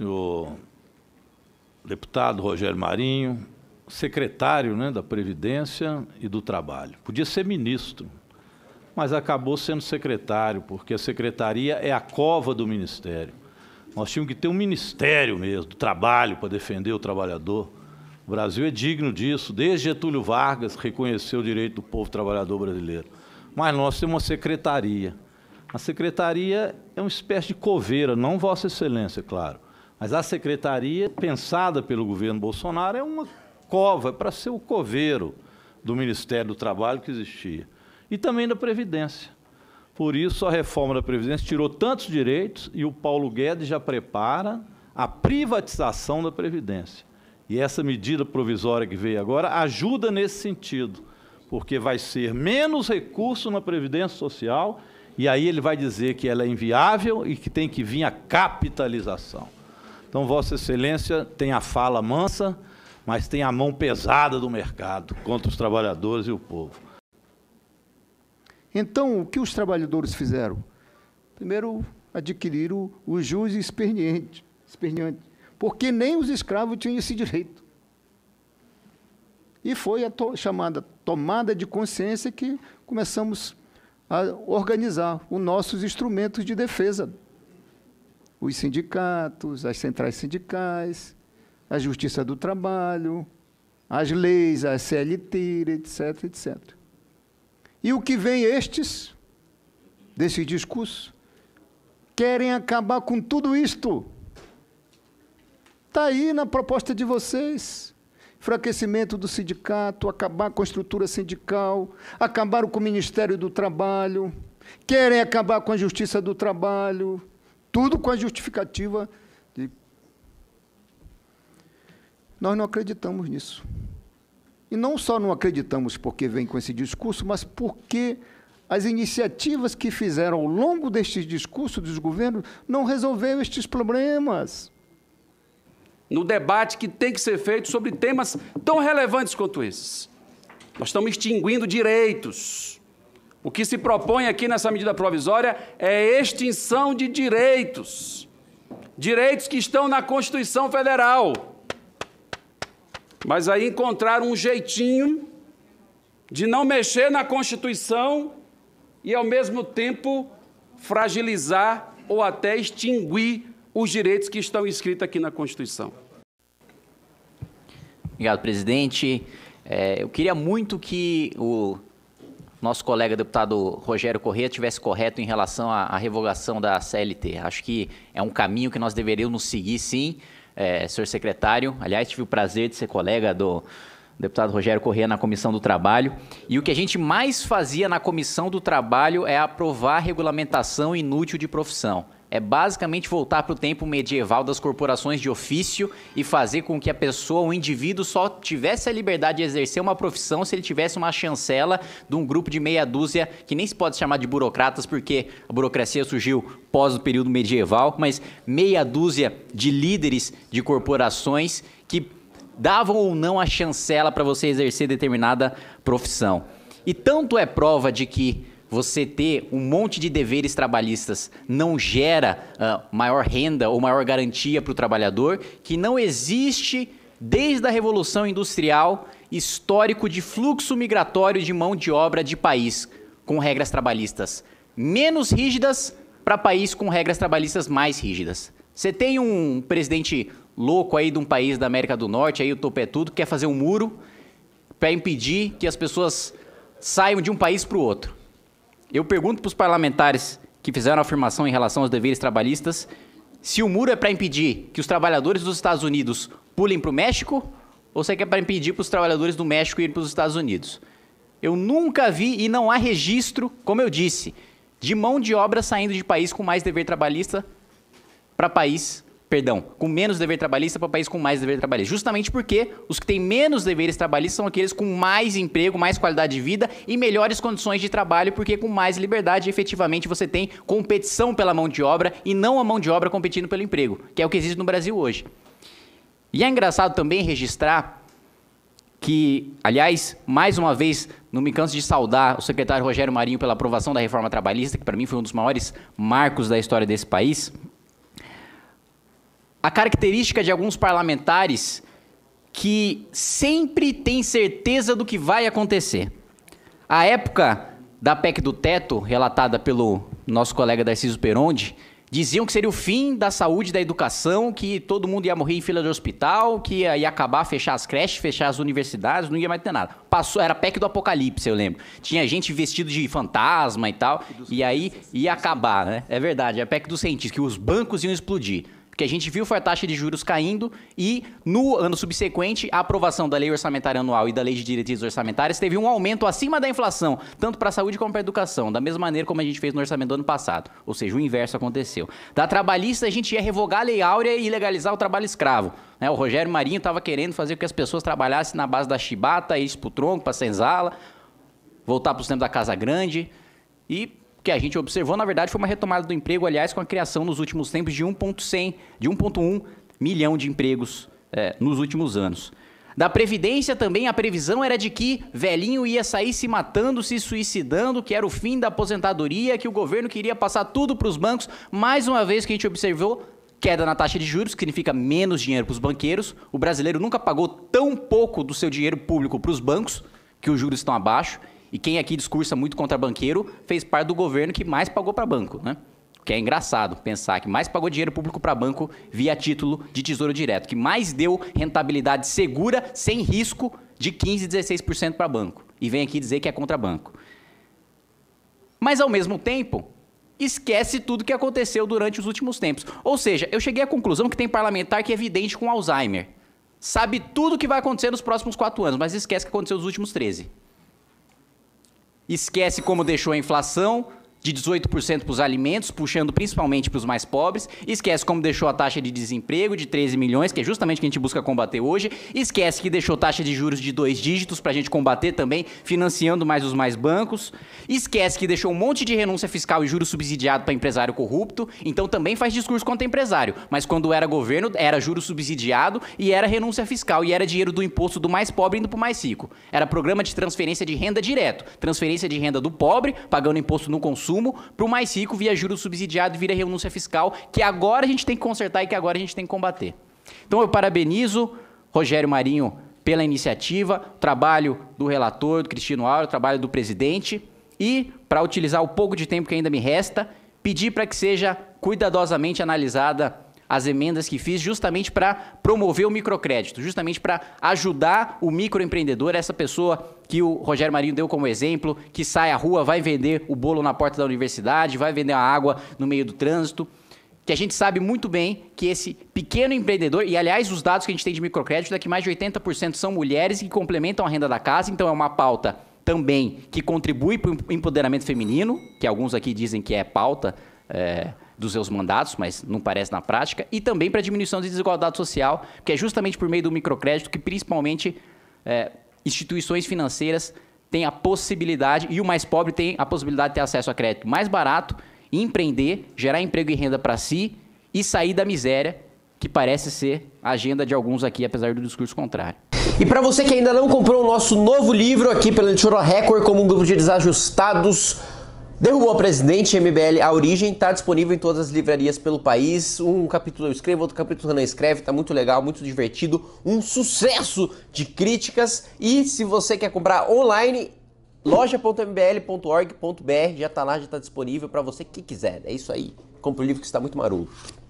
senhor deputado Rogério Marinho, secretário né, da Previdência e do Trabalho. Podia ser ministro, mas acabou sendo secretário, porque a secretaria é a cova do ministério. Nós tínhamos que ter um ministério mesmo, do trabalho, para defender o trabalhador. O Brasil é digno disso, desde Getúlio Vargas reconheceu o direito do povo trabalhador brasileiro. Mas nós temos uma secretaria. A secretaria é uma espécie de coveira, não Vossa Excelência, é claro mas a secretaria, pensada pelo governo Bolsonaro, é uma cova, é para ser o coveiro do Ministério do Trabalho que existia. E também da Previdência. Por isso, a reforma da Previdência tirou tantos direitos e o Paulo Guedes já prepara a privatização da Previdência. E essa medida provisória que veio agora ajuda nesse sentido, porque vai ser menos recurso na Previdência Social, e aí ele vai dizer que ela é inviável e que tem que vir a capitalização. Então, Vossa Excelência tem a fala mansa, mas tem a mão pesada do mercado contra os trabalhadores e o povo. Então, o que os trabalhadores fizeram? Primeiro, adquiriram o jus esperneante, porque nem os escravos tinham esse direito. E foi a to chamada tomada de consciência que começamos a organizar os nossos instrumentos de defesa os sindicatos, as centrais sindicais, a Justiça do Trabalho, as leis, a CLT, etc, etc. E o que vem estes, desse discurso, querem acabar com tudo isto. Está aí na proposta de vocês. Enfraquecimento do sindicato, acabar com a estrutura sindical, acabaram com o Ministério do Trabalho, querem acabar com a Justiça do Trabalho, tudo com a justificativa de. Nós não acreditamos nisso. E não só não acreditamos porque vem com esse discurso, mas porque as iniciativas que fizeram ao longo destes discursos dos governos não resolveram estes problemas. No debate que tem que ser feito sobre temas tão relevantes quanto esses. Nós estamos extinguindo direitos. O que se propõe aqui nessa medida provisória é extinção de direitos. Direitos que estão na Constituição Federal. Mas aí encontraram um jeitinho de não mexer na Constituição e, ao mesmo tempo, fragilizar ou até extinguir os direitos que estão escritos aqui na Constituição. Obrigado, presidente. É, eu queria muito que o nosso colega deputado Rogério Corrêa tivesse correto em relação à, à, revogação da CLT. Acho que é um caminho que nós deveríamos seguir, sim, é, senhor secretário. Aliás, tive o prazer de ser colega do deputado Rogério Corrêa na Comissão do Trabalho. E o que a gente mais fazia na Comissão do Trabalho é aprovar regulamentação inútil de profissão é basicamente voltar para o tempo medieval das corporações de ofício e fazer com que a pessoa, o indivíduo, só tivesse a liberdade de exercer uma profissão se ele tivesse uma chancela de um grupo de meia dúzia, que nem se pode chamar de burocratas, porque a burocracia surgiu pós o período medieval, mas meia dúzia de líderes de corporações que davam ou não a chancela para você exercer determinada profissão. E tanto é prova de que você ter um monte de deveres trabalhistas não gera uh, maior renda ou maior garantia para o trabalhador, que não existe desde a Revolução Industrial histórico de fluxo migratório de mão de obra de país com regras trabalhistas menos rígidas para país com regras trabalhistas mais rígidas. Você tem um presidente louco aí de um país da América do Norte, aí o topo é tudo que quer fazer um muro para impedir que as pessoas saiam de um país para o outro. Eu pergunto para os parlamentares que fizeram afirmação em relação aos deveres trabalhistas se o muro é para impedir que os trabalhadores dos Estados Unidos pulem para o México ou se é, é para impedir para os trabalhadores do México irem para os Estados Unidos. Eu nunca vi e não há registro, como eu disse, de mão de obra saindo de país com mais dever trabalhista para país perdão, com menos dever trabalhista para o país com mais dever trabalhista. Justamente porque os que têm menos deveres trabalhistas são aqueles com mais emprego, mais qualidade de vida e melhores condições de trabalho, porque com mais liberdade efetivamente você tem competição pela mão de obra e não a mão de obra competindo pelo emprego, que é o que existe no Brasil hoje. E é engraçado também registrar que, aliás, mais uma vez, não me canso de saudar o secretário Rogério Marinho pela aprovação da reforma trabalhista, que para mim foi um dos maiores marcos da história desse país a característica de alguns parlamentares que sempre tem certeza do que vai acontecer. A época da PEC do teto, relatada pelo nosso colega Darciso Peronde, diziam que seria o fim da saúde, da educação, que todo mundo ia morrer em fila de hospital, que ia, acabar fechar as creches, fechar as universidades, não ia mais ter nada. Passou, era PEC do apocalipse, eu lembro. Tinha gente vestido de fantasma e tal, e aí ia acabar, né? É verdade, é a PEC dos cientistas, que os bancos iam explodir que a gente viu foi a taxa de juros caindo e no ano subsequente a aprovação da lei orçamentária anual e da lei de diretrizes orçamentárias teve um aumento acima da inflação, tanto para a saúde como para a educação, da mesma maneira como a gente fez no orçamento do ano passado, ou seja, o inverso aconteceu. Da trabalhista a gente ia revogar a lei áurea e legalizar o trabalho escravo. Né? O Rogério Marinho estava querendo fazer com que as pessoas trabalhassem na base da chibata, isso o tronco, a senzala, voltar para os tempos da Casa Grande. E o que a gente observou, na verdade, foi uma retomada do emprego, aliás, com a criação nos últimos tempos de de 1.1 milhão de empregos é, nos últimos anos. Da Previdência também, a previsão era de que velhinho ia sair se matando, se suicidando, que era o fim da aposentadoria, que o governo queria passar tudo para os bancos. Mais uma vez que a gente observou, queda na taxa de juros, que significa menos dinheiro para os banqueiros. O brasileiro nunca pagou tão pouco do seu dinheiro público para os bancos, que os juros estão abaixo. E quem aqui discursa muito contra banqueiro fez parte do governo que mais pagou para banco, né? Que é engraçado pensar que mais pagou dinheiro público para banco via título de tesouro direto, que mais deu rentabilidade segura, sem risco, de 15, 16% para banco. E vem aqui dizer que é contra banco. Mas ao mesmo tempo, esquece tudo que aconteceu durante os últimos tempos. Ou seja, eu cheguei à conclusão que tem parlamentar que é evidente com Alzheimer. Sabe tudo o que vai acontecer nos próximos quatro anos, mas esquece o que aconteceu nos últimos 13 esquece como deixou a inflação, de 18% para os alimentos, puxando principalmente para os mais pobres. Esquece como deixou a taxa de desemprego de 13 milhões, que é justamente o que a gente busca combater hoje. Esquece que deixou taxa de juros de dois dígitos para a gente combater também, financiando mais os mais bancos. Esquece que deixou um monte de renúncia fiscal e juros subsidiado para empresário corrupto. Então também faz discurso contra empresário. Mas quando era governo, era juros subsidiado e era renúncia fiscal e era dinheiro do imposto do mais pobre indo para o mais rico. Era programa de transferência de renda direto, transferência de renda do pobre, pagando imposto no consumo consumo para o mais rico via juros subsidiado, via renúncia fiscal, que agora a gente tem que consertar e que agora a gente tem que combater. Então eu parabenizo Rogério Marinho pela iniciativa, trabalho do relator, do Cristino Auro, trabalho do presidente e, para utilizar o pouco de tempo que ainda me resta, pedir para que seja cuidadosamente analisada as emendas que fiz justamente para promover o microcrédito, justamente para ajudar o microempreendedor, essa pessoa que o Rogério Marinho deu como exemplo, que sai à rua, vai vender o bolo na porta da universidade, vai vender a água no meio do trânsito que a gente sabe muito bem que esse pequeno empreendedor, e aliás, os dados que a gente tem de microcrédito é que mais de 80% são mulheres que complementam a renda da casa, então é uma pauta também que contribui para o empoderamento feminino, que alguns aqui dizem que é pauta. É dos seus mandatos, mas não parece na prática, e também para diminuição da desigualdade social, que é justamente por meio do microcrédito que principalmente é, instituições financeiras têm a possibilidade, e o mais pobre tem a possibilidade de ter acesso a crédito mais barato, empreender, gerar emprego e renda para si e sair da miséria, que parece ser a agenda de alguns aqui, apesar do discurso contrário. E para você que ainda não comprou o nosso novo livro aqui pela Editora Record, como um grupo de desajustados, Derrubou o presidente, MBL, a origem, está disponível em todas as livrarias pelo país. Um capítulo eu escrevo, outro capítulo o Renan escreve, tá muito legal, muito divertido, um sucesso de críticas. E se você quer comprar online, loja.mbl.org.br já está lá, já está disponível para você que quiser. É isso aí. Compre o livro que está muito maroto.